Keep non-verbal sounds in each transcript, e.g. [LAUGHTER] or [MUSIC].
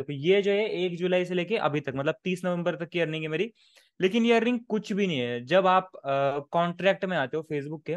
देखो ये जो है एक जुलाई से लेके अभी तक मतलब तीस नवंबर तक की अर्निंग है मेरी लेकिन ये अर्निंग कुछ भी नहीं है जब आप कॉन्ट्रैक्ट में आते हो फेसबुक के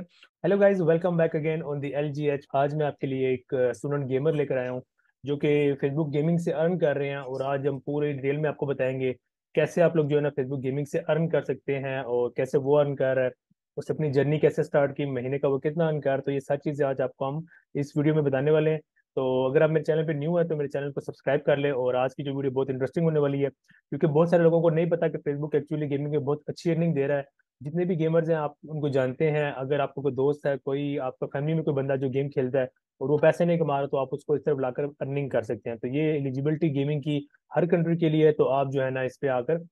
hello guys welcome back again on the L आज मैं आपके लिए एक स्टूडेंट गेमर लेकर आया हूँ जो कि फेसबुक गेमिंग से अर्न कर रहे हैं और आज हम पूरे डिटेल में आपको बताएंगे कैसे आप लोग जो है ना फेसबुक गेमिंग से अर्न कर सकते हैं और कैसे वो अर्न कर रहा है उससे अपनी जर्नी कैसे स्टार्ट की महीने का वो कितना अर्न कर तो ये सारी चीज़ें आज आपको हम इस वीडियो में बताने वाले हैं तो अगर आप मेरे चैनल पे न्यू है तो मेरे चैनल को सब्सक्राइब कर ले और आज की जो वीडियो बहुत इंटरेस्टिंग होने वाली है क्योंकि बहुत सारे लोगों को नहीं पता कि फेसबुक एक्चुअली गेमिंग में बहुत अच्छी अर्निंग दे रहा है जितने भी गेमर्स हैं आप उनको जानते हैं अगर आपको कोई दोस्त है कोई आपका फैमिली में कोई बंदा जो गेम खेलता है और वो पैसे नहीं कमा रहा तो आप उसको इस तरफ लाकर अर्निंग कर सकते हैं तो ये एलिजिबिलिटी गेमिंग की हर कंट्री के लिए तो आप जो है ना इस पर आकर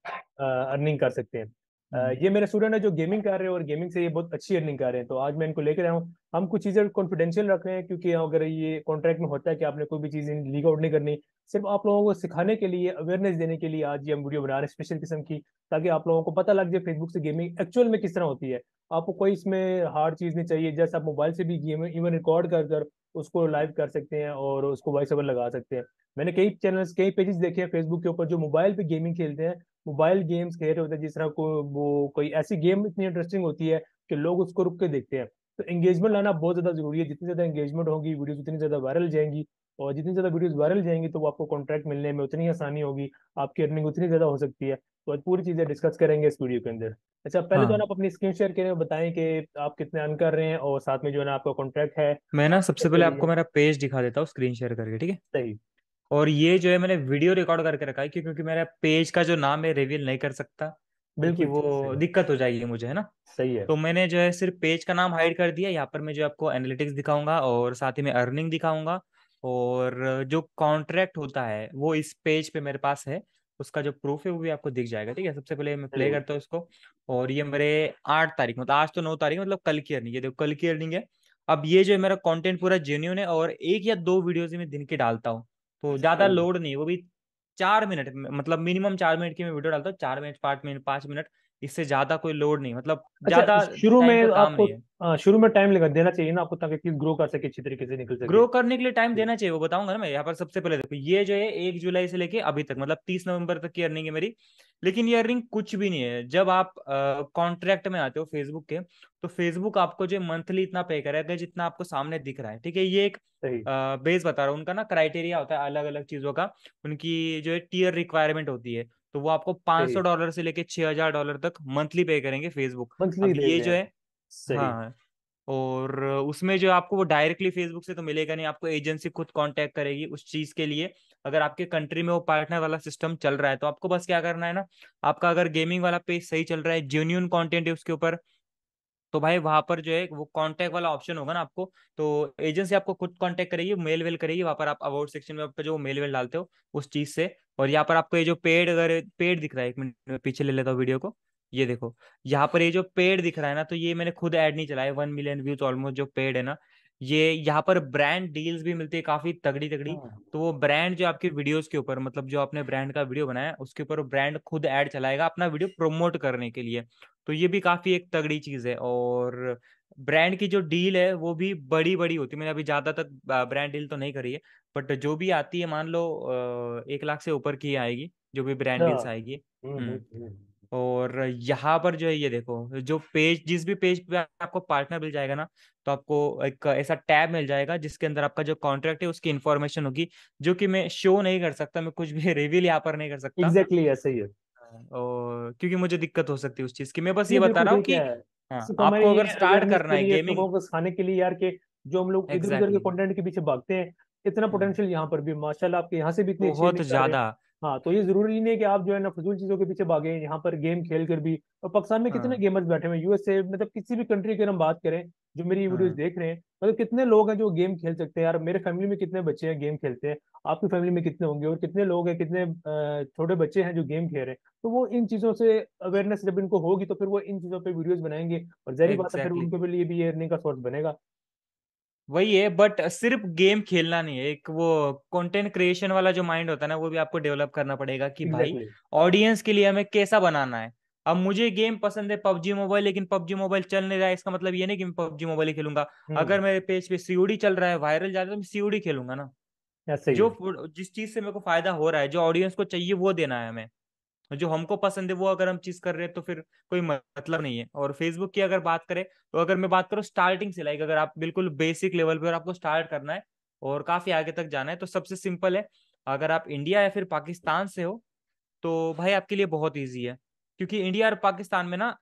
अर्निंग कर सकते हैं हम्म। ये मेरे स्टूडेंट है जो गेमिंग कर रहे हैं और गेमिंग से ये बहुत अच्छी अर्निंग कर रहे हैं तो आज मैं इनको लेकर आया हूँ हम कुछ चीज़ें कॉन्फिडेंशियल रख रहे हैं क्योंकि अगर ये कॉन्ट्रैक्ट में होता है कि आपने कोई भी चीज़ लीक आउट नहीं करनी सिर्फ आप लोगों को सिखाने के लिए अवेयरनेस देने के लिए आज ये हम वीडियो बना रहे हैं स्पेशल किस्म की ताकि आप लोगों को पता लग जाए फेसबुक से गेमिंग एक्चुअल में किस तरह होती है आपको कोई इसमें हार्ड चीज़ नहीं चाहिए जैसे आप मोबाइल से भी गेम इवन रिकॉर्ड कर कर उसको लाइव कर सकते हैं और उसको वॉइस ओवर लगा सकते हैं मैंने कई चैनल्स कई पेजेस देखे हैं फेसबुक के ऊपर जो मोबाइल पे गेमिंग खेलते हैं मोबाइल गेम्स खेल रहे होते हैं जिस तरह को वो कोई ऐसी गेम इतनी इंटरेस्टिंग होती है कि लोग उसको रुक के देखते हैं तो एंगेजमेंट लाना बहुत ज़्यादा जरूरी है जितनी ज़्यादा एंगेजमेंट होगी वीडियोज उतनी ज़्यादा वायरल जाएंगी और जितनी ज़्यादा वीडियोज़ वायरल जाएंगी तो वो आपको कॉन्ट्रैक्ट मिलने में उतनी आसानी होगी आपकी अर्निंग उतनी ज़्यादा हो सकती है तो आज पूरी चीजें डिस्कस करेंगे इस वीडियो के अंदर अच्छा पहले तो हाँ। जो ना आप अपनी स्क्रीन शेयर करें और बताएं कि आप कितने अर्न कर रहे हैं और साथ में जो है ना आपका कॉन्ट्रैक्ट है मैं ना सबसे पहले आपको मेरा पेज दिखा देता हूँ स्क्रीन शेयर करके ठीक है सही और ये जो है मैंने वीडियो रिकॉर्ड करके रखा है क्योंकि क्योंकि मेरा पेज का जो नाम है रिवील नहीं कर सकता बिल्कुल वो दिक्कत हो जाएगी मुझे है ना सही है तो मैंने जो है सिर्फ पेज का नाम हाइड कर दिया यहाँ पर मैं जो आपको एनालिटिक्स दिखाऊंगा और साथ ही में अर्निंग दिखाऊंगा और जो कॉन्ट्रैक्ट होता है वो इस पेज पे मेरे पास है उसका जो प्रूफ है वो भी आपको दिख जाएगा ठीक है सबसे पहले मैं प्ले करता हूँ इसको और ये मेरे आठ तारीख मतलब आज तो नौ तारीख मतलब कल की अर्निंग है देखो कल की अर्निंग है अब ये जो है मेरा कंटेंट पूरा जेन्यून है और एक या दो वीडियोस मैं दिन के डालता हूँ तो ज्यादा लोड नहीं वो भी चार मिनट मतलब मिनिमम चार मिनट की मैं वीडियो डालता हूँ चार मिनट पांच मिनट पांच मिनट इससे ज्यादा कोई लोड नहीं मतलब अच्छा, ज्यादा शुरू में तो आपको हाँ, शुरू में टाइम लगा देना चाहिए ना आपको ताकि चीज ग्रो कर सके अच्छी तरीके से निकल सके ग्रो करने के लिए टाइम देना चाहिए वो बताऊंगा ना मैं यहाँ पर सबसे पहले देखो ये जो है एक जुलाई से लेके अभी तक मतलब तीस नवंबर तक की अर्निंग है मेरी लेकिन ये अर्निंग कुछ भी नहीं है जब आप कॉन्ट्रैक्ट में आते हो फेसबुक के तो फेसबुक आपको जो मंथली इतना पे करेगा जितना आपको सामने दिख रहा है ठीक है ये एक बेस बता रहा हूँ उनका ना क्राइटेरिया होता है अलग अलग चीजों का उनकी जो है टीयर रिक्वायरमेंट होती है तो वो आपको 500 डॉलर से लेके 6000 डॉलर तक मंथली पे करेंगे फेसबुक ये जो है सही हाँ और उसमें जो आपको वो डायरेक्टली फेसबुक से तो मिलेगा नहीं आपको एजेंसी खुद कांटेक्ट करेगी उस चीज के लिए अगर आपके कंट्री में वो पार्टनर वाला सिस्टम चल रहा है तो आपको बस क्या करना है ना आपका अगर गेमिंग वाला पेज सही चल रहा है जेन्यून कॉन्टेंट है उसके ऊपर तो भाई वहां पर जो है वो कांटेक्ट वाला ऑप्शन होगा ना आपको तो एजेंसी आपको खुद कांटेक्ट करेगी मेल वेल करेगी वहां पर आप अवार्ड सेक्शन में जो मेल वेल डालते हो उस चीज से और यहाँ पर आपको ये जो पेड अगर पेड दिख रहा है एक मिनट में पीछे ले लेता हूँ वीडियो को ये देखो यहाँ पर ये जो पेड दिख रहा है ना तो ये मैंने खुद ऐड नहीं चलाया वन मिलियन व्यूज ऑलमोस्ट जो पेड है ना ये यहाँ पर ब्रांड डील्स भी मिलती है काफी तगड़ी तगड़ी हाँ, हाँ। तो वो ब्रांड जो आपके वीडियोस के ऊपर मतलब जो आपने ब्रांड का वीडियो बनाया उसके ऊपर ब्रांड खुद ऐड चलाएगा अपना वीडियो प्रमोट करने के लिए तो ये भी काफी एक तगड़ी चीज है और ब्रांड की जो डील है वो भी बड़ी बड़ी होती है मैंने अभी ज्यादा तक ब्रांड डील तो नहीं करी है बट जो भी आती है मान लो एक लाख से ऊपर की आएगी जो भी ब्रांड हाँ। डील्स आएगी हम्म, हम्म। हम्म, और यहाँ पर जो है ये देखो जो पेज जिस भी पेज पे आपको पार्टनर मिल जाएगा ना तो आपको एक ऐसा टैब मिल जाएगा जिसके अंदर आपका जो कॉन्ट्रैक्ट है उसकी इन्फॉर्मेशन होगी जो कि मैं शो नहीं कर सकता मैं कुछ भी [LAUGHS] रिवील यहाँ पर नहीं कर सकता एग्जैक्टली ऐसा ही है हाँ, और क्योंकि मुझे दिक्कत हो सकती है उस चीज की मैं बस ये बता रहा हूँ की हाँ, आपको अगर स्टार्ट करना है गेमिंग को खाने के लिए यार के जो हम लोग के कंटेंट के पीछे भागते हैं इतना पोटेंशियल हाँ। यहाँ पर भी माशाल्लाह आपके यहाँ से भी बहुत ज्यादा हाँ तो ये जरूरी नहीं है कि आप जो है ना फजूल चीजों के पीछे भागे यहाँ पर गेम खेल कर भी और पाकिस्तान में कितने गेमर्स हाँ। बैठे हुए यूएसए मतलब किसी भी कंट्री की हम बात करें जो मेरी वीडियोस हाँ। देख रहे हैं मतलब कितने लोग हैं जो गेम खेल सकते हैं यार मेरे फैमिली में कितने बच्चे हैं गेम खेलते हैं आपकी फैमिली में कितने होंगे और कितने लोग हैं कितने छोटे बच्चे हैं जो गेम खेल रहे हैं तो वो इन चीजों से अवेयरनेस जब इनको होगी तो फिर वो इन चीजों पर वीडियोज बनाएंगे और जहरी बात है फिर उनके लिए भी ये अर्निंग का सोर्स बनेगा वही है बट सिर्फ गेम खेलना नहीं है एक वो कंटेंट क्रिएशन वाला जो माइंड होता है ना वो भी आपको डेवलप करना पड़ेगा कि भाई ऑडियंस के लिए हमें कैसा बनाना है अब मुझे गेम पसंद है पबजी मोबाइल लेकिन पबजी मोबाइल चल नहीं रहा है इसका मतलब ये नहीं कि मैं पबजी मोबाइल ही खेलूंगा अगर हम्म। मेरे पेज पे सीओडी चल रहा है वायरल जा रहा है तो मैं सीओडी खेलूंगा ना जो जिस चीज से मेरे को फायदा हो रहा है जो ऑडियंस को चाहिए वो देना है हमें जो हमको पसंद है वो अगर हम चीज कर रहे हैं तो फिर कोई मतलब नहीं है और फेसबुक की अगर बात करें तो अगर मैं बात करूँ स्टार्टिंग से लाइक अगर आप बिल्कुल बेसिक लेवल पर आपको स्टार्ट करना है और काफी आगे तक जाना है तो सबसे सिंपल है अगर आप इंडिया या फिर पाकिस्तान से हो तो भाई आपके लिए बहुत ईजी है क्योंकि इंडिया और पाकिस्तान में ना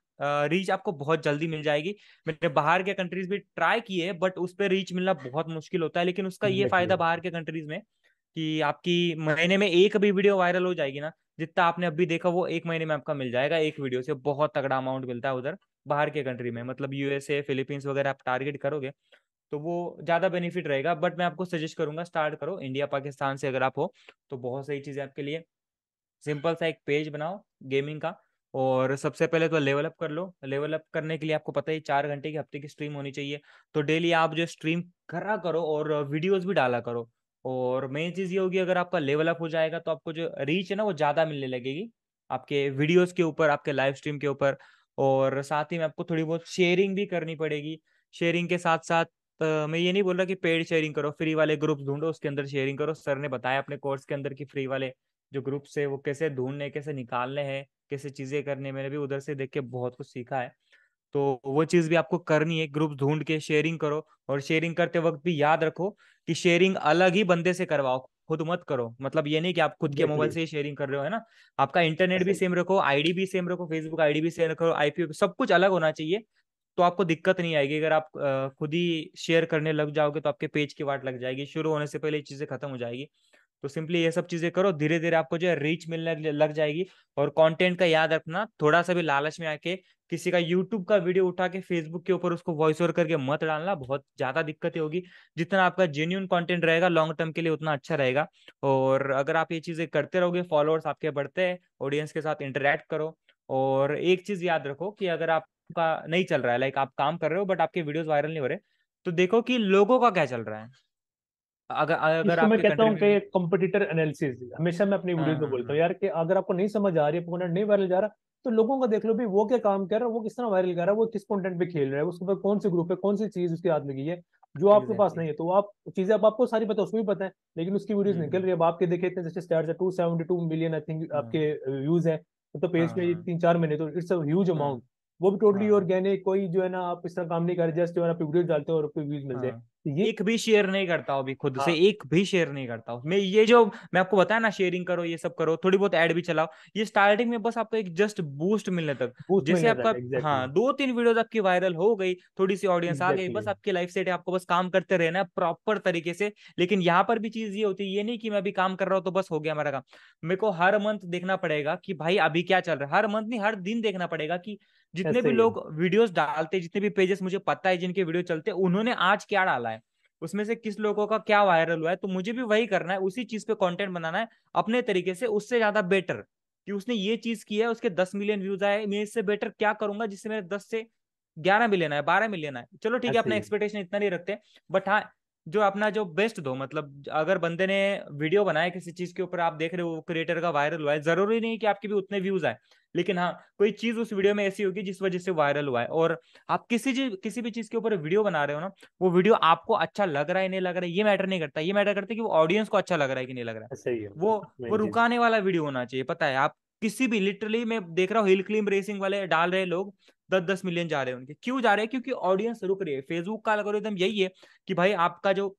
रीच आपको बहुत जल्दी मिल जाएगी मैंने बाहर के कंट्रीज भी ट्राई किए बट उस पर रीच मिलना बहुत मुश्किल होता है लेकिन उसका ये फायदा बाहर के कंट्रीज में कि आपकी महीने में एक भी वीडियो वायरल हो जाएगी ना जितना आपने अभी देखा वो एक महीने में आपका मिल जाएगा एक वीडियो से बहुत तगड़ा अमाउंट मिलता है उधर बाहर के कंट्री में मतलब यूएसए फिलीपींस वगैरह आप टारगेट करोगे तो वो ज़्यादा बेनिफिट रहेगा बट मैं आपको सजेस्ट करूंगा स्टार्ट करो इंडिया पाकिस्तान से अगर आप हो तो बहुत सही चीज़ें आपके लिए सिंपल सा एक पेज बनाओ गेमिंग का और सबसे पहले तो लेवल अप कर लो लेवल अप करने के लिए आपको पता ही चार घंटे की हफ्ते की स्ट्रीम होनी चाहिए तो डेली आप जो स्ट्रीम करा करो और वीडियोस भी डाला करो और मेन चीज ये होगी अगर आपका लेवल अप हो जाएगा तो आपको जो रीच है ना वो ज्यादा मिलने लगेगी आपके वीडियोस के ऊपर आपके लाइव स्ट्रीम के ऊपर और साथ ही में आपको थोड़ी बहुत शेयरिंग भी करनी पड़ेगी शेयरिंग के साथ साथ तो मैं ये नहीं बोल रहा कि पेड शेयरिंग करो फ्री वाले ग्रुप ढूंढो उसके अंदर शेयरिंग करो सर ने बताया अपने कोर्स के अंदर कि फ्री वाले जो ग्रुप्स है वो कैसे ढूंढने कैसे निकालने हैं कैसे चीजें करने मैंने भी उधर से देख के बहुत कुछ सीखा है तो वो चीज भी आपको करनी है ग्रुप ढूंढ के शेयरिंग करो और शेयरिंग करते वक्त भी याद रखो कि शेयरिंग अलग ही बंदे से करवाओ खुद मत करो मतलब ये नहीं कि आप खुद के मोबाइल से ही शेयरिंग कर रहे हो है ना आपका इंटरनेट भी सेम रखो आईडी भी सेम रखो फेसबुक आईडी भी सेम रखो आईपी सब कुछ अलग होना चाहिए तो आपको दिक्कत नहीं आएगी अगर आप खुद ही शेयर करने लग जाओगे तो आपके पेज की वाट लग जाएगी शुरू होने से पहले चीजें खत्म हो जाएगी तो सिंपली ये सब चीजें करो धीरे धीरे आपको जो है रीच मिलने लग जाएगी और कंटेंट का याद रखना थोड़ा सा भी लालच में आके किसी का यूट्यूब का वीडियो उठा के फेसबुक के ऊपर उसको वॉइस ओवर करके मत डालना बहुत ज्यादा दिक्कतें होगी जितना आपका जेन्यून कंटेंट रहेगा लॉन्ग टर्म के लिए उतना अच्छा रहेगा और अगर आप ये चीजें करते रहोगे फॉलोअर्स आपके बढ़ते हैं ऑडियंस के साथ इंटरेक्ट करो और एक चीज याद रखो कि अगर आपका नहीं चल रहा है लाइक आप काम कर रहे हो बट आपके वीडियोज वायरल नहीं हो रहे तो देखो कि लोगों का क्या चल रहा है अगर अगर मैं कहता हूँ कि कॉम्पिटिटर एनालिसिस हमेशा मैं अपनी वीडियो में हाँ, हाँ, बोलता हाँ। हूँ यार कि अगर आपको नहीं समझ आ रही है कंटेंट नहीं वायरल जा रहा तो लोगों का देख लो भी वो क्या काम कर रहा है वो किस तरह वायरल कर रहा है वो किस कंटेंट पे खेल रहा है उसके ऊपर कौन से ग्रुप है कौन सी चीज उसके हाथ में गई है जो आपके पास नहीं है तो आप चीजें आप आपको सारी पता उसको भी पता है लेकिन उसकी वीडियो हम्म, निकल रही हम्म। है अब आपके देखे जैसे start two seventy two million I think आपके व्यूज है तो पेज तो पे तीन चार महीने तो इट्स अ ह्यूज अमाउंट वो भी टोटली हाँ। ऑर्गेनिक कोई जो है ना आप इस तरह काम नहीं कर जस्ट जो है ना डालते हो और आपको व्यूज मिलते हैं ये एक भी शेयर नहीं करता अभी खुद हाँ। से एक भी शेयर नहीं करता मैं ये जो मैं आपको बताया ना शेयरिंग करो ये सब करो थोड़ी बहुत ऐड भी चलाओ ये स्टार्टिंग में बस आपको एक जस्ट बूस्ट मिलने तक बूस्ट जैसे मिलने आपका exactly. हाँ दो तीन वीडियोस आपकी वायरल हो गई थोड़ी सी ऑडियंस exactly. आ गई बस आपकी लाइफ सेट है आपको बस काम करते रहना है प्रॉपर तरीके से लेकिन यहाँ पर भी चीज ये होती है ये नहीं की मैं अभी काम कर रहा हूँ तो बस हो गया हमारा काम मेरे को हर मंथ देखना पड़ेगा कि भाई अभी क्या चल रहा है हर मंथ नहीं हर दिन देखना पड़ेगा की जितने भी लोग वीडियोस डालते जितने भी पेजेस मुझे पता है जिनके वीडियो चलते उन्होंने आज क्या डाला है उसमें से किस लोगों का क्या वायरल हुआ है तो मुझे भी वही करना है उसी चीज पे कंटेंट बनाना है अपने तरीके से उससे ज्यादा बेटर कि उसने ये चीज की है उसके दस मिलियन व्यूज आए मैं इससे बेटर क्या करूंगा जिससे मेरे दस से ग्यारह मिलियन आए बारह मिलियन आए चलो ठीक है अपना एक्सपेक्टेशन इतना नहीं रखते बट हाँ जो अपना जो बेस्ट दो मतलब अगर बंदे ने वीडियो बनाया किसी चीज के ऊपर आप देख रहे हो क्रिएटर का वायरल हुआ है जरूरी नहीं कि आपके भी उतने व्यूज आए लेकिन हाँ कोई चीज उस वीडियो में ऐसी होगी जिस वजह से वायरल हुआ है और आप किसी चीज किसी भी चीज के ऊपर वीडियो बना रहे हो ना वो वीडियो आपको अच्छा लग रहा है नहीं लग रहा है ये मैटर नहीं करता ये मैटर करता है कि वो ऑडियंस को अच्छा लग रहा है कि नहीं लग रहा है वो वो रुकाने वाला वीडियो होना चाहिए पता है आप किसी भी लिटरली मैं देख रहा हूँ हिल क्लीम रेसिंग वाले डाल रहे लोग दस दस मिलियन जा रहे हैं उनके क्यों जा रहे हैं क्योंकि ऑडियंस रुक रही है फेसबुक का एकदम यही है कि भाई आपका जो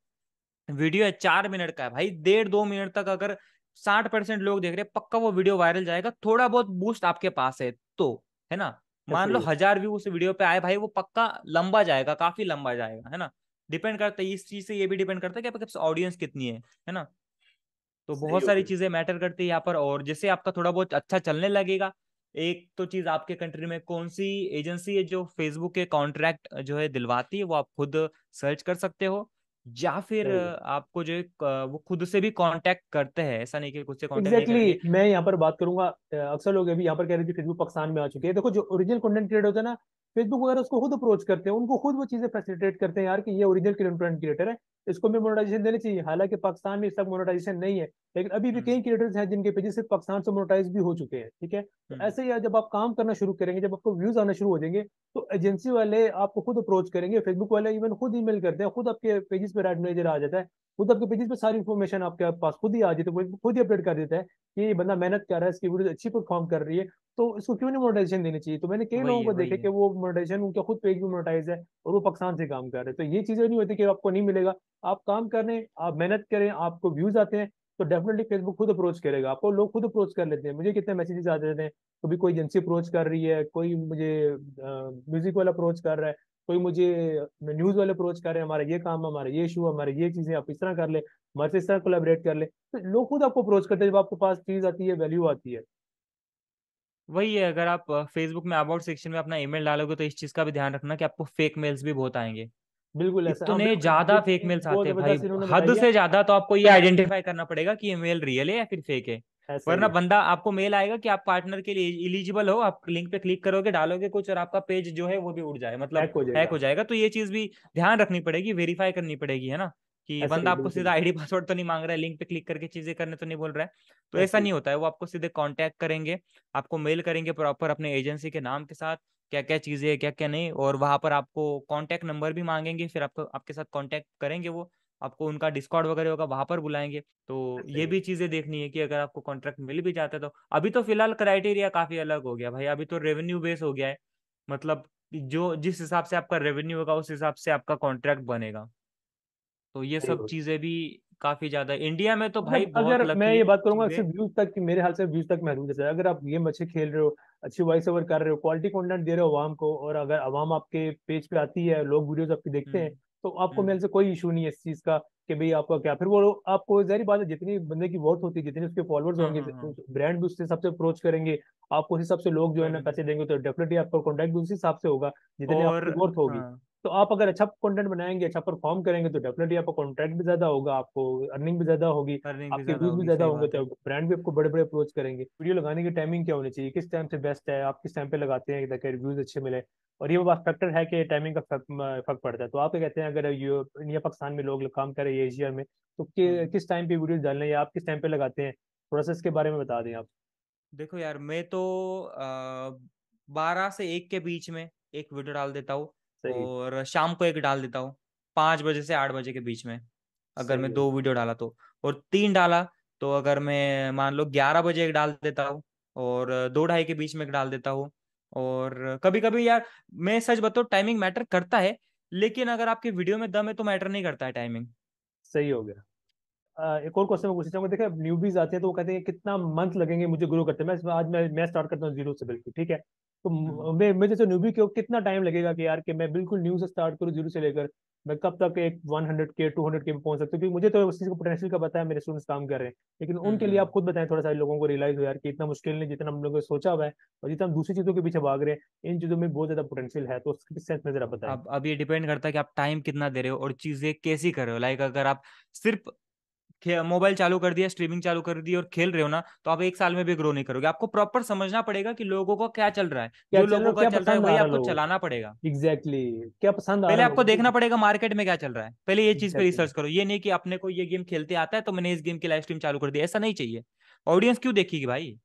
वीडियो है चार मिनट का है भाई डेढ़ दो मिनट तक अगर साठ परसेंट लोग देख रहे हैं पक्का वो वीडियो वायरल जाएगा थोड़ा बहुत बूस्ट आपके पास है तो है ना मान लो हजार व्यू उस वीडियो पे आए भाई वो पक्का लंबा जाएगा काफी लंबा जाएगा है ना डिपेंड करता है इस चीज से ये भी डिपेंड करता है कि आपके ऑडियंस कितनी है है ना तो बहुत सारी चीजें मैटर करती है यहाँ पर और जैसे आपका थोड़ा बहुत अच्छा चलने लगेगा एक तो चीज आपके कंट्री में कौन सी एजेंसी है जो फेसबुक के कॉन्ट्रैक्ट जो है दिलवाती है वो आप खुद सर्च कर सकते हो या फिर आपको जो वो खुद से भी कांटेक्ट करते हैं ऐसा नहीं कि खुद से कांटेक्ट exactly. नहीं मैं यहाँ पर बात करूंगा अक्सर लोग अभी यहाँ पर कह रहे थे फेसबुक पाकिस्तान में आ चुके हैं देखो जो ओरिजिनल कंटेंट क्रिएटर होता है ना फेसबुक वगैरह उसको खुद अप्रोच करते हैं उनको खुद वो चीजें फैसिलिटेट करते हैं यार कि ये ओरिजिनल कंटेंट क्रिएटर है इसको भी मोनोटाइजेशन देनी चाहिए हालांकि पाकिस्तान में इस तक मोनोटाइजेशन नहीं है लेकिन अभी भी हम्म। कई क्रिएटर्स हैं जिनके पेजेस सिर्फ पाकिस्तान से मोनोटाइज भी हो चुके हैं ठीक है हम्म। ऐसे ही जब आप काम करना शुरू करेंगे जब आपको व्यूज आना शुरू हो जाएंगे तो एजेंसी वाले आपको खुद अप्रोच करेंगे फेसबुक वाले इवन खुद ई करते हैं खुद आपके पेजेस पे राइट आ जाता है खुद आपके पेजेस पर सारी इन्फॉर्मेशन आपके पास खुद ही आ जाती है खुद ही अपडेट कर देता है कि ये बंदा मेहनत कर रहा है इसकी वीडियो अच्छी परफॉर्म कर रही है तो इसको क्यों नहीं मोनोटाइजेशन देनी चाहिए तो मैंने कई लोगों को देखे कि वो मोनोटाइजेशन उनका खुद पेज भी मोनोटाइज है और वो पाकिस्तान से काम कर रहे हैं तो ये चीजें नहीं होती कि आपको नहीं मिलेगा आप काम कर रहे हैं आप मेहनत करें आपको व्यूज आते हैं तो डेफिनेटली फेसबुक खुद अप्रोच करेगा आपको लोग खुद अप्रोच कर लेते हैं मुझे कितने मैसेजेस आते रहते हैं कभी कोई एजेंसी अप्रोच कर रही है कोई मुझे म्यूजिक वाला अप्रोच कर रहा है कोई मुझे न्यूज़ वाले अप्रोच कर रहे हैं हमारा ये काम है हमारा ये इशू है हमारी ये चीज़ें आप इस तरह कर ले हमारे से इस तरह कोलेबरेट कर ले तो लोग खुद आपको अप्रोच करते हैं जब आपके पास चीज़ आती है वैल्यू आती है वही है अगर आप फेसबुक में अबाउट सेक्शन में अपना ईमेल डालोगे तो इस चीज़ का भी ध्यान रखना कि आपको फेक मेल्स भी बहुत आएंगे बिल्कुल ऐसा इतने ज्यादा फेक मेल्स आते हैं भाई हद से ज्यादा तो आपको ये आइडेंटिफाई [LAUGHS] करना पड़ेगा कि ये मेल रियल है या फिर फेक है वरना बंदा आपको मेल आएगा कि आप पार्टनर के लिए इलिजिबल हो आप लिंक पे क्लिक करोगे डालोगे कुछ और आपका पेज जो है वो भी उड़ जाए मतलब हैक हो जाएगा, हो जाएगा। तो ये चीज भी ध्यान रखनी पड़ेगी वेरीफाई करनी पड़ेगी है ना कि बंदा आपको सीधा आईडी पासवर्ड तो नहीं मांग रहा है लिंक पे क्लिक करके चीजें करने तो नहीं बोल रहा है तो ऐसा नहीं होता है वो आपको सीधे कांटेक्ट करेंगे आपको मेल करेंगे प्रॉपर अपने एजेंसी के नाम के साथ क्या क्या चीज़ें है क्या क्या नहीं और वहाँ पर आपको कॉन्टैक्ट नंबर भी मांगेंगे फिर आपको आपके साथ कॉन्टैक्ट करेंगे वो आपको उनका डिस्कॉर्ड वगैरह होगा वहाँ पर बुलाएंगे तो हाँ ये भी चीज़ें देखनी है कि अगर आपको कॉन्ट्रैक्ट मिल भी जाता है तो अभी तो फिलहाल क्राइटेरिया काफ़ी अलग हो गया भाई अभी तो रेवेन्यू बेस हो गया है मतलब जो जिस हिसाब से आपका रेवेन्यू होगा उस हिसाब से आपका कॉन्ट्रैक्ट बनेगा तो ये सब चीज़ें भी काफी ज्यादा इंडिया में तो मतलब भाई अगर बहुत मैं ये बात करूंगा सिर्फ व्यूज तक मेरे हाल से व्यूज तक महदूद है अगर आप ये अच्छे खेल रहे हो अच्छी वॉइस ओवर कर रहे हो क्वालिटी कंटेंट दे रहे हो आवाम को और अगर आवाम आपके पेज पे आती है लोग वीडियोस आपकी देखते हैं हम्म। तो आपको हम्म। मेरे से कोई इशू नहीं है इस चीज का कि भाई आपका क्या फिर वो आपको जहरी बात है जितनी बंदे की वोट होती है जितने उसके फॉलोअर्स होंगे ब्रांड हाँ, हाँ, हाँ। भी उस हिसाब से अप्रोच करेंगे आपको उस हिसाब से लोग जो है ना पैसे देंगे तो डेफिनेटली आपका कॉन्टेक्ट भी उसी हिसाब से होगा जितने वोट होगी तो आप अगर अच्छा कंटेंट बनाएंगे अच्छा परफॉर्म करेंगे तो डेफिनेटली आपका कॉन्ट्रैक्ट भी ज्यादा होगा आपको अर्निंग भी ज्यादा होगी आपके व्यूज भी ज्यादा होंगे तो ब्रांड भी आपको बड़े बड़े अप्रोच करेंगे वीडियो लगाने की टाइमिंग क्या होनी चाहिए किस टाइम से बेस्ट है आप किस टाइम पे लगाते हैं ताकि रिव्यूज अच्छे मिले और ये बात फैक्टर है कि टाइमिंग का फर्क पड़ता है तो आप कहते हैं अगर इंडिया पाकिस्तान में लोग काम कर रहे हैं एशिया में तो हम्म, हम्म। किस टाइम पे वीडियो डालने या आप किस टाइम पे लगाते हैं प्रोसेस के बारे में बता दें आप देखो यार मैं तो बारह से एक के बीच में एक वीडियो डाल देता हूँ और शाम को एक डाल देता हूँ पांच बजे से आठ बजे के बीच में अगर मैं दो वीडियो डाला तो और तीन डाला तो अगर मैं मान लो ग्यारह बजे एक डाल देता हूँ और दो ढाई के बीच में एक डाल देता हूँ और कभी कभी यार मैं सच बताऊ टाइमिंग मैटर करता है लेकिन अगर आपके वीडियो में दम है तो मैटर नहीं करता है टाइमिंग सही हो गया Uh, एक और क्वेश्चन मैं पूछना चाहूंगा न्यूबीज आते हैं तो वो कहते हैं कितना मंथ लगेंगे मुझे ग्रो करते हैं मैं आज मैं मैं स्टार्ट करता हूँ जीरो से बिल्कुल ठीक है तो हम्म। मैं मैं जैसे न्यूबी के कितना टाइम लगेगा कि यार कि मैं बिल्कुल न्यू से स्टार्ट करूँ जीरो से लेकर मैं कब तक एक one hundred K two hundred K में पहुंच सकता हूँ क्योंकि मुझे तो उस चीज़ को पोटेंशियल का पता है मेरे स्टूडेंट्स काम कर रहे हैं लेकिन हम्म, उनके लिए आप हम्म। खुद बताएं थोड़ा सा लोगों को रियलाइज हो यार कि इतना मुश्किल नहीं जितना हम लोगों ने सोचा हुआ है और जितना हम दूसरी चीज़ों के पीछे भाग रहे हैं इन चीज़ों में बहुत ज़्यादा पोटेंशियल है तो उसके सेंस में जरा बताएं अब अब ये डिपेंड करता है कि आप टाइम कितना दे रहे हो और चीज़ें कैसी कर रहे हो लाइक अगर आप सिर्फ मोबाइल चालू कर दिया स्ट्रीमिंग चालू कर दी और खेल रहे हो ना तो आप एक साल में भी ग्रो नहीं करोगे आपको प्रॉपर समझना पड़ेगा कि लोगों को क्या चल रहा है क्या जो लोगों का चल रहा है वही आपको चलाना पड़ेगा एग्जैक्टली क्या पसंद पहले आपको देखना पड़ेगा मार्केट में क्या चल रहा है पहले ये चीज पे रिसर्च करो ये नहीं की अपने को ये गेम खेलते आता है तो मैंने इस गेम की लाइव स्ट्रीम चालू कर दी ऐसा नहीं चाहिए ऑडियंस क्यों देखेगी भाई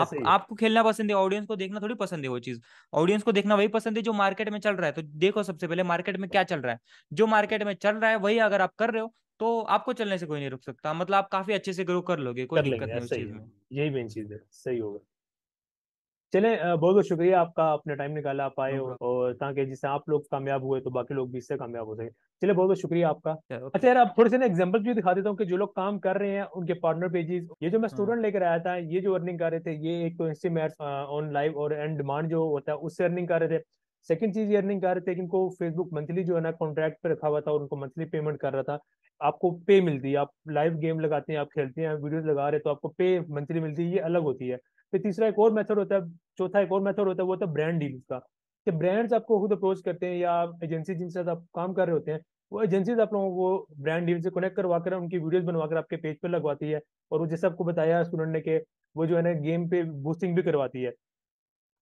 आप आपको खेलना पसंद है ऑडियंस को देखना थोड़ी पसंद है वो चीज ऑडियंस को देखना वही पसंद है जो मार्केट में चल रहा है तो देखो सबसे पहले मार्केट में क्या चल रहा है जो मार्केट में चल रहा है वही अगर आप कर रहे हो तो आपको चलने से कोई नहीं रुक सकता मतलब आप काफी अच्छे से ग्रो कर लोगे कोई दिक्कत नहीं उस चीज में यही मेन चीज है सही होगा चले बहुत बहुत शुक्रिया आपका अपने टाइम निकाला आप आए हो और ताकि जिससे आप लोग कामयाब हुए तो बाकी लोग भी इससे कामयाब हो सके चले बहुत बहुत शुक्रिया आपका अच्छा यार आप थोड़े से ना एग्जांपल भी दिखा देता हूँ कि जो लोग काम कर रहे हैं उनके पार्टनर पेजेस ये जो मैं स्टूडेंट hmm। लेकर आया था ये जो अर्निंग कर रहे थे ये एक तो इंस्टीमेट ऑन लाइव और एंड डिमांड जो होता है उससे अर्निंग कर रहे थे सेकंड चीज ये अर्निंग कर रहे थे कि इनको फेसबुक मंथली जो है ना कॉन्ट्रैक्ट पर रखा हुआ था और उनको मंथली पेमेंट कर रहा था आपको पे मिलती है आप लाइव गेम लगाते हैं आप खेलते हैं वीडियोस लगा रहे हैं तो आपको पे मंथली मिलती है ये अलग होती है फिर तीसरा एक और मेथड होता है चौथा एक और मेथड होता है वो होता है ब्रांड डील्स का कि ब्रांड्स आपको खुद अप्रोच करते हैं या एजेंसी जिनके साथ आप काम कर रहे होते हैं वो एजेंसीज आप लोगों को ब्रांड डील से कनेक्ट करवा कर उनकी वीडियोज बनवा कर आपके पेज पर लगवाती है और वो जैसे आपको बताया स्टूडेंट ने कि वो जो है ना गेम पे बूस्टिंग भी करवाती है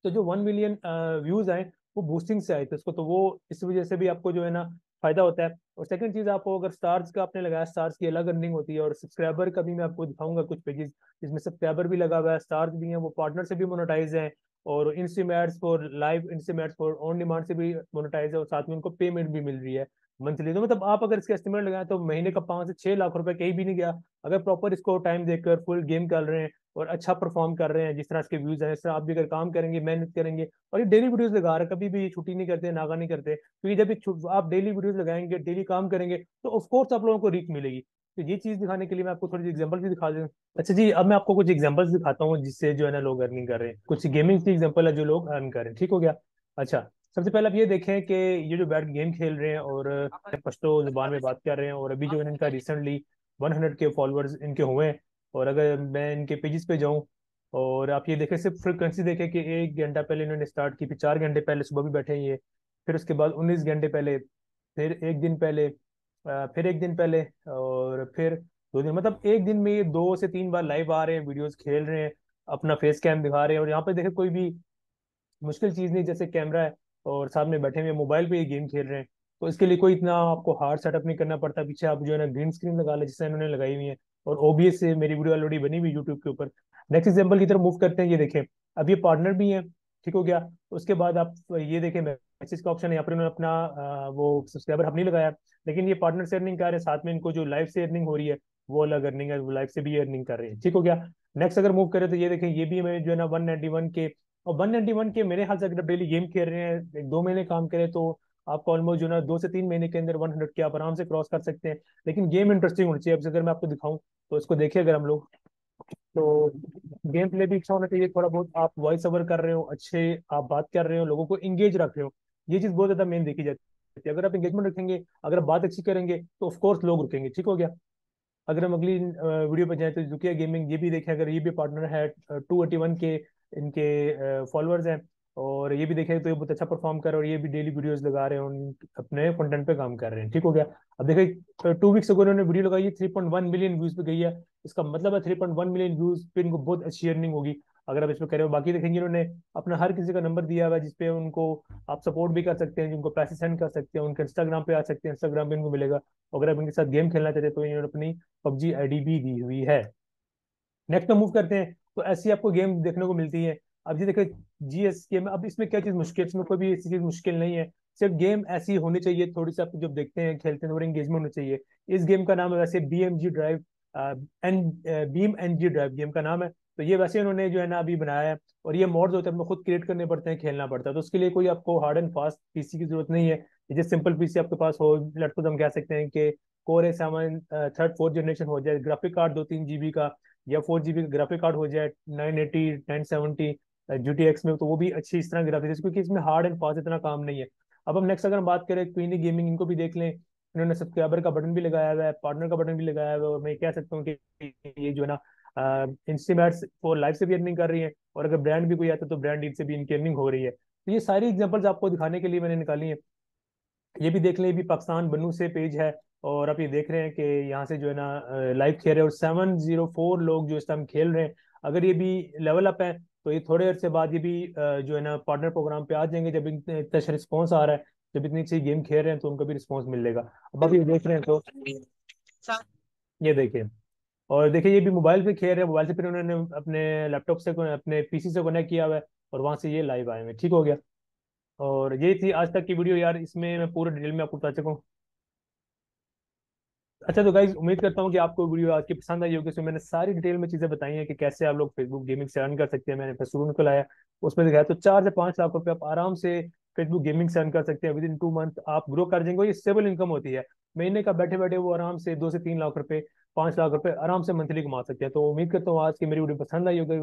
तो जो वन मिलियन व्यूज आए वो बूस्टिंग से आए थे उसको तो वो इस वजह से भी आपको जो है ना फायदा होता है और सेकंड चीज आपको अगर स्टार्स का आपने लगाया स्टार्स की अलग अर्निंग होती है और सब्सक्राइबर का भी मैं आपको दिखाऊंगा कुछ पेजेस जिसमें सब्सक्राइबर भी लगा हुआ है स्टार्स भी हैं वो पार्टनर से भी मोनोटाइज हैं और इंस्टीमेट्स फॉर लाइव इंस्टीमेट्स फॉर ऑन डिमांड से भी मोनेटाइज है और साथ में उनको पेमेंट भी मिल रही है मंथली तो मतलब आप अगर इसका एस्टिमेट लगाए तो महीने का पाँच से छह लाख रुपए कहीं भी नहीं गया अगर प्रॉपर इसको टाइम देकर फुल गेम कर रहे हैं और अच्छा परफॉर्म कर रहे हैं जिस तरह इसके व्यूज हैं इस तरह आप भी अगर काम करेंगे मेहनत करेंगे और ये डेली वीडियोज लगा रहे हैं कभी भी छुट्टी नहीं करते नागा नहीं करते क्योंकि तो जब आप डेली वीडियोज लगाएंगे डेली काम करेंगे तो ऑफकोर्स आप लोगों को रीच मिलेगी तो ये चीज दिखाने के लिए मैं आपको थोड़ी एग्जाम्पल भी दिखा दूँ अच्छा जी अब मैं आपको कुछ एग्जाम्पल्स दिखाता हूँ जिससे जो है ना लोग अर्निंग कर रहे हैं कुछ गेमिंग की एग्जाम्पल है जो लोग अर्न कर रहे हैं ठीक हो गया अच्छा सबसे पहले आप ये देखें कि ये जो बैट गेम खेल रहे हैं और पश्तो जुबान में बात कर रहे हैं और अभी जो है इनका recently one hundred K followers इनके हुए हैं और अगर मैं इनके पेजेस पे जाऊँ और आप ये देखें सिर्फ फ्रिक्वेंसी देखें कि एक घंटा पहले इन्होंने स्टार्ट की फिर चार घंटे पहले सुबह भी बैठे ये फिर उसके बाद उन्नीस घंटे पहले फिर एक दिन पहले फिर एक दिन पहले और और फिर दो दिन मतलब एक दिन में ये दो से तीन बार लाइव आ रहे हैं वीडियोस खेल रहे हैं अपना फेस कैम दिखा रहे हैं और यहाँ पे देखे कोई भी मुश्किल चीज़ नहीं जैसे कैमरा है और सामने बैठे हुए मोबाइल पे ये गेम खेल रहे हैं तो इसके लिए कोई इतना आपको हार्ड सेटअप नहीं करना पड़ता पीछे आप जो है ना ग्रीन स्क्रीन लगा ले जिससे इन्होंने लगाई हुई है और ओबीएस से मेरी वीडियो ऑलरेडी बनी हुई यूट्यूब के ऊपर नेक्स्ट एग्जाम्पल की तरफ मूव करते हैं ये देखें अब ये पार्टनर भी है ठीक हो गया उसके बाद आप ये देखें एक्सिस का ऑप्शन है यहाँ पर उन्होंने अपना वो सब्सक्राइबर हम नहीं लगाया लेकिन ये पार्टनर से अर्निंग कर रहे हैं साथ में इनको जो लाइव से अर्निंग हो रही है वो अलग अर्निंग है वो लाइव से भी अर्निंग कर रहे हैं ठीक हो गया नेक्स्ट अगर मूव करें तो ये देखें ये भी हमें जो है ना वन नाइनटी वन के और वन नाइनटी वन के मेरे हाल से अगर डेली गेम खेल रहे हैं एक दो महीने काम करें तो आपको ऑलमोस्ट जो ना दो से तीन महीने के अंदर वन हंड्रेड के आप आराम से क्रॉस कर सकते हैं लेकिन गेम इंटरेस्टिंग होनी चाहिए अब अगर मैं आपको दिखाऊं तो इसको देखिए अगर हम लोग तो गेम प्ले भी अच्छा होना चाहिए थोड़ा बहुत आप वॉइस ओवर कर रहे हो अच्छे आप बात कर रहे हो लोगों को इंगेज रख रहे हो ये चीज बहुत ज्यादा मेन देखी जाती है अगर आप एंगेजमेंट रखेंगे अगर बात अच्छी करेंगे तो ऑफकोर्स लोग रुकेंगे ठीक हो गया अगर हम अगली वीडियो पर जाए तो जुकिया गेमिंग ये भी देखें अगर ये भी पार्टनर है टू एटी वन के इनके फॉलोअर्स हैं और ये भी देखें तो ये बहुत अच्छा परफॉर्म कर रहे और ये भी डेली वीडियोस लगा रहे हैं अपने कंटेंट पे काम कर रहे हैं ठीक हो गया अब देखिए टू वीक्स अगर उन्होंने वीडियो लगाई है वन मिलियन व्यूज पे गई है इसका मतलब है three point one million views पे इनको बहुत अच्छी अर्निंग होगी अगर आप इसमें करें हो बाकी देखेंगे उन्होंने अपना हर किसी का नंबर दिया हुआ है जिसपे उनको आप सपोर्ट भी कर सकते हैं जिनको पैसे सेंड कर सकते हैं उनके इंस्टाग्राम पे आ सकते हैं इंस्टाग्राम पे उनको मिलेगा अगर आप इनके साथ गेम खेलना चाहते हैं तो इन्होंने अपनी पबजी आई भी दी हुई है नेक्स्ट मूव करते हैं तो ऐसी आपको गेम देखने को मिलती है अब जी ये जी एस गेम अब इसमें क्या चीज मुश्किल इसमें कोई भी ऐसी चीज मुश्किल नहीं है सिर्फ गेम ऐसी होनी चाहिए थोड़ी सी आप जब देखते हैं खेलते हैं थोड़ी तो एंगेजमेंट होनी चाहिए इस गेम का नाम है वैसे B M G drive N Beam N G drive game का नाम है तो ये वैसे उन्होंने जो है ना अभी बनाया है और ये मोड होते हैं अपने खुद क्रिएट करने पड़ते हैं खेलना पड़ता है तो उसके लिए कोई आपको हार्ड एंड फास्ट पीसी की जरूरत नहीं है जैसे सिंपल पीसी आपके पास हो लटको हम कह सकते हैं कि core A seven third fourth generation हो जाए ग्राफिक कार्ड दो तीन जी का या फोर जी का ग्राफिक कार्ड हो जाए nine eighty nine seventy G T X में तो वो भी अच्छी इस तरह ग्राफिक्स क्योंकि इसमें हार्ड एंड फास्ट इतना काम नहीं है अब हम नेक्स्ट अगर हम बात करें क्वीन गेमिंग इनको भी देख लें इन्होंने सब्सक्राइबर का बटन भी लगाया हुआ है पार्टनर का बटन भी लगाया हुआ है और मैं कह सकता हूँ कि ये जो है ना इंस्टीम एड्स फॉर लाइव से भी अर्निंग कर रही है और अगर ब्रांड भी कोई आता है तो ब्रांड डील से भी इनकी अर्निंग हो रही है तो ये सारी एग्जाम्पल्स आपको दिखाने के लिए मैंने निकाली है ये भी देख लें भी पाकिस्तान बनू से पेज है और आप ये देख रहे हैं कि यहाँ से जो है ना लाइव खेल रहे हैं और सेवन जीरो फोर लोग जो इस टाइम खेल रहे हैं अगर ये भी लेवल अप है तो ये थोड़े अर्से बाद ये भी जो है ना पार्टनर प्रोग्राम पे आ जाएंगे जब इतना अच्छा रिस्पॉन्स आ रहा है जब इतनी अच्छी गेम खेल रहे हैं तो उनका भी रिस्पॉन्स मिलेगा अब आप ये देख रहे हैं तो ये देखिए और देखिए ये भी मोबाइल पे खेल रहे हैं मोबाइल से फिर उन्होंने अपने लैपटॉप से अपने पीसी से कनेक्ट किया हुआ है और वहाँ से ये लाइव आए हुए ठीक हो गया और ये थी आज तक की वीडियो यार इसमें मैं पूरे डिटेल में आपको बता सकूँ अच्छा तो गाइज उम्मीद करता हूँ कि आपको वीडियो आज की पसंद आई होगी इसमें मैंने सारी डिटेल में चीज़ें बताई हैं कि कैसे आप लोग फेसबुक गेमिंग से अर्न कर सकते हैं मैंने फेसबुक को लाया उसमें दिखाया तो चार से पाँच लाख रुपये आप आराम से फेसबुक गेमिंग से अर्न कर सकते हैं विद इन टू मंथ आप ग्रो कर देंगे ये स्टेबल इनकम होती है महीने का बैठे बैठे वो आराम से दो से तीन लाख रुपये पांच लाख रुपए आराम से मंथली कमा सकते हैं तो उम्मीद करता हूँ आज की मेरी वीडियो पसंद आई होगी